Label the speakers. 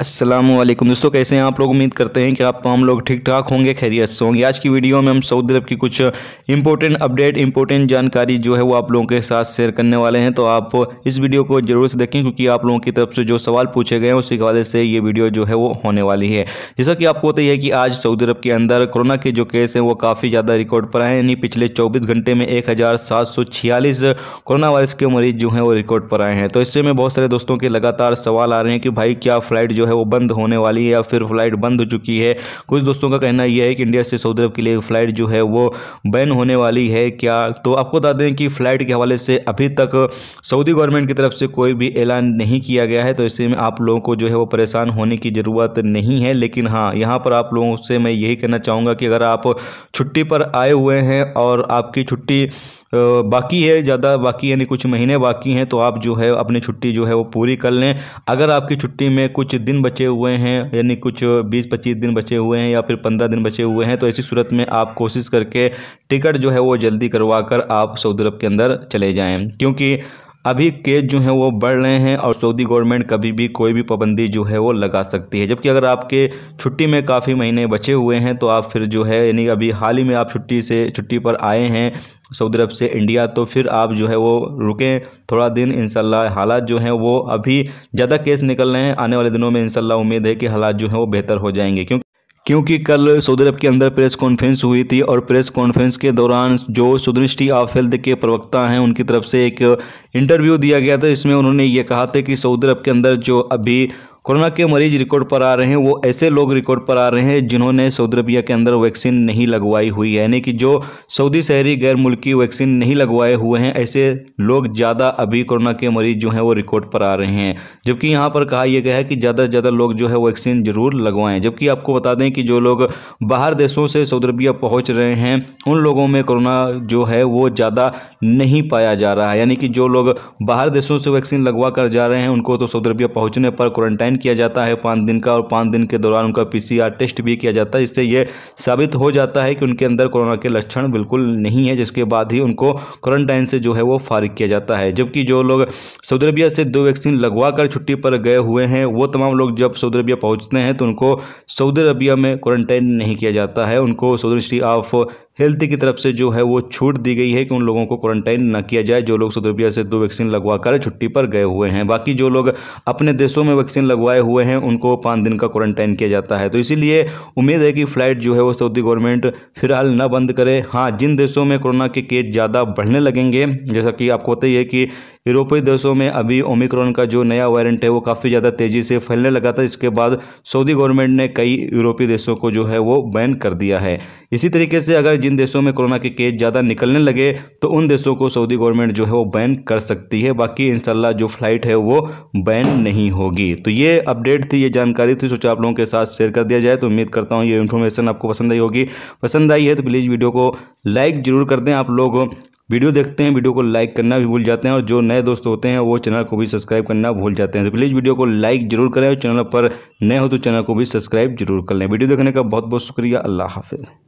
Speaker 1: असलम दोस्तों कैसे हैं आप लोग उम्मीद करते हैं कि आप हम लोग ठीक ठाक होंगे खैरियत से होंगे आज की वीडियो में हम सऊदी अरब की कुछ इंपॉर्टेंट अपडेट इंपॉर्टेंट जानकारी जो है वो आप लोगों के साथ शेयर करने वाले हैं तो आप इस वीडियो को जरूर से देखें क्योंकि आप लोगों की तरफ से जो सवाल पूछे गए हैं उसी हवाले से ये वीडियो जो है वो होने वाली है जैसा कि आपको बताइए कि आज सऊदी अरब के अंदर कोरोना के जो केस हैं वो काफ़ी ज़्यादा रिकॉर्ड पर आए यानी पिछले चौबीस घंटे में एक कोरोना वायरस के मरीज जो हैं वो रिकॉर्ड पर आए हैं तो इससे में बहुत सारे दोस्तों के लगातार सवाल आ रहे हैं कि भाई क्या फ़्लाइट जो है वो बंद होने वाली है या फिर फ़्लाइट बंद हो चुकी है कुछ दोस्तों का कहना यह है कि इंडिया से सऊदी अरब के लिए फ़्लाइट जो है वो बैन होने वाली है क्या तो आपको बता दें कि फ़्लाइट के हवाले से अभी तक सऊदी गवर्नमेंट की तरफ से कोई भी ऐलान नहीं किया गया है तो इसी में आप लोगों को जो है वो परेशान होने की ज़रूरत नहीं है लेकिन हाँ यहाँ पर आप लोगों से मैं यही कहना चाहूँगा कि अगर आप छुट्टी पर आए हुए हैं और आपकी छुट्टी बाकी है ज़्यादा बाकी यानी कुछ महीने बाकी हैं तो आप जो है अपनी छुट्टी जो है वो पूरी कर लें अगर आपकी छुट्टी में कुछ दिन बचे हुए हैं यानी कुछ बीस पच्चीस दिन बचे हुए हैं या फिर पंद्रह दिन बचे हुए हैं तो ऐसी सूरत में आप कोशिश करके टिकट जो है वो जल्दी करवा कर आप सऊदी अरब के अंदर चले जाएँ क्योंकि अभी केस जो हैं वो बढ़ रहे हैं और सऊदी गवर्नमेंट कभी भी कोई भी पाबंदी जो है वो लगा सकती है जबकि अगर आपके छुट्टी में काफ़ी महीने बचे हुए हैं तो आप फिर जो है यानी अभी हाल ही में आप छुट्टी से छुट्टी पर आए हैं सऊदी अरब से इंडिया तो फिर आप जो है वो रुकें थोड़ा दिन इनशाला हालात जो हैं वो अभी ज़्यादा केस निकल रहे हैं आने वाले दिनों में इनशाला उम्मीद है कि हालात जो हैं वो बेहतर हो जाएंगे क्योंकि क्योंकि कल सऊदी अरब के अंदर प्रेस कॉन्फ्रेंस हुई थी और प्रेस कॉन्फ्रेंस के दौरान जो सुदृष्टि ऑफ हेल्थ के प्रवक्ता हैं उनकी तरफ से एक इंटरव्यू दिया गया था इसमें उन्होंने ये कहा था कि सऊदी अरब के अंदर जो अभी कोरोना के मरीज रिकॉर्ड पर आ रहे हैं वो ऐसे लोग रिकॉर्ड पर आ रहे हैं जिन्होंने सऊदी अरबिया के अंदर वैक्सीन नहीं लगवाई हुई है यानी कि जो सऊदी शहरी गैर मुल्की वैक्सीन नहीं लगवाए हुए हैं ऐसे लोग ज़्यादा अभी कोरोना के मरीज जो हैं वो रिकॉर्ड पर आ रहे हैं जबकि यहाँ पर कहा यह गया है कि ज़्यादा से ज़्यादा लोग जो है वैक्सीन ज़रूर लगवाएं जबकि आपको बता दें कि जो लोग बाहर देशों से सऊदी अरबिया पहुँच रहे हैं उन लोगों में कोरोना जो है वो ज़्यादा नहीं पाया जा रहा है यानी कि जो लोग बाहर देशों से वैक्सीन लगवा कर जा रहे हैं उनको तो सऊदी अरबिया पहुँचने पर क्वारंटाइन किया जाता है पाँच दिन का और पाँच दिन के दौरान उनका पी टेस्ट भी किया जाता है इससे ये साबित हो जाता है कि उनके अंदर कोरोना के लक्षण बिल्कुल नहीं है जिसके बाद ही उनको क्वारंटाइन से जो है वो फारिग किया जाता है जबकि जो लोग सऊदी अरबिया से दो वैक्सीन लगवा कर छुट्टी पर गए हुए हैं वो तमाम लोग जब सऊदी अरबिया पहुँचते हैं तो उनको सऊदी अरबिया में क्वारंटाइन नहीं किया जाता है उनको सऊदी यूनिवर्सिटी ऑफ हेल्थ की तरफ से जो है वो छूट दी गई है कि उन लोगों को क्वारंटाइन न किया जाए जो लोग सऊदी अरबिया से दो वैक्सीन लगवा कर छुट्टी पर गए हुए हैं बाकी जो लोग अपने देशों में वैक्सीन लगवाए हुए हैं उनको पाँच दिन का क्वारंटाइन किया जाता है तो इसीलिए उम्मीद है कि फ़्लाइट जो है वो सऊदी गवर्नमेंट फिलहाल न बंद करे हाँ जिन देशों में कोरोना के केस ज़्यादा बढ़ने लगेंगे जैसा कि आपको पता ही है कि यूरोपीय देशों में अभी ओमिक्रॉन का जो नया वायरेंट है वो काफ़ी ज़्यादा तेज़ी से फैलने लगा था इसके बाद सऊदी गवर्नमेंट ने कई यूरोपीय देशों को जो है वो बैन कर दिया है इसी तरीके से अगर जिन देशों में कोरोना के केस ज़्यादा निकलने लगे तो उन देशों को सऊदी गवर्नमेंट जो है वो बैन कर सकती है बाकी इनशाला जो फ्लाइट है वो बैन नहीं होगी तो ये अपडेट थी ये जानकारी थी सोचा आप लोगों के साथ शेयर कर दिया जाए तो उम्मीद करता हूँ ये इन्फॉर्मेशन आपको पसंद आई होगी पसंद आई है तो प्लीज़ वीडियो को लाइक ज़रूर कर दें आप लोग वीडियो देखते हैं वीडियो को लाइक करना भी भूल जाते हैं और जो नए दोस्त होते हैं वो चैनल को भी सब्सक्राइब करना भूल जाते हैं तो प्लीज़ वीडियो को लाइक जरूर करें और चैनल पर नए हो तो चैनल को भी सब्सक्राइब जरूर कर लें वीडियो देखने का बहुत बहुत शुक्रिया अल्लाह हाफिज़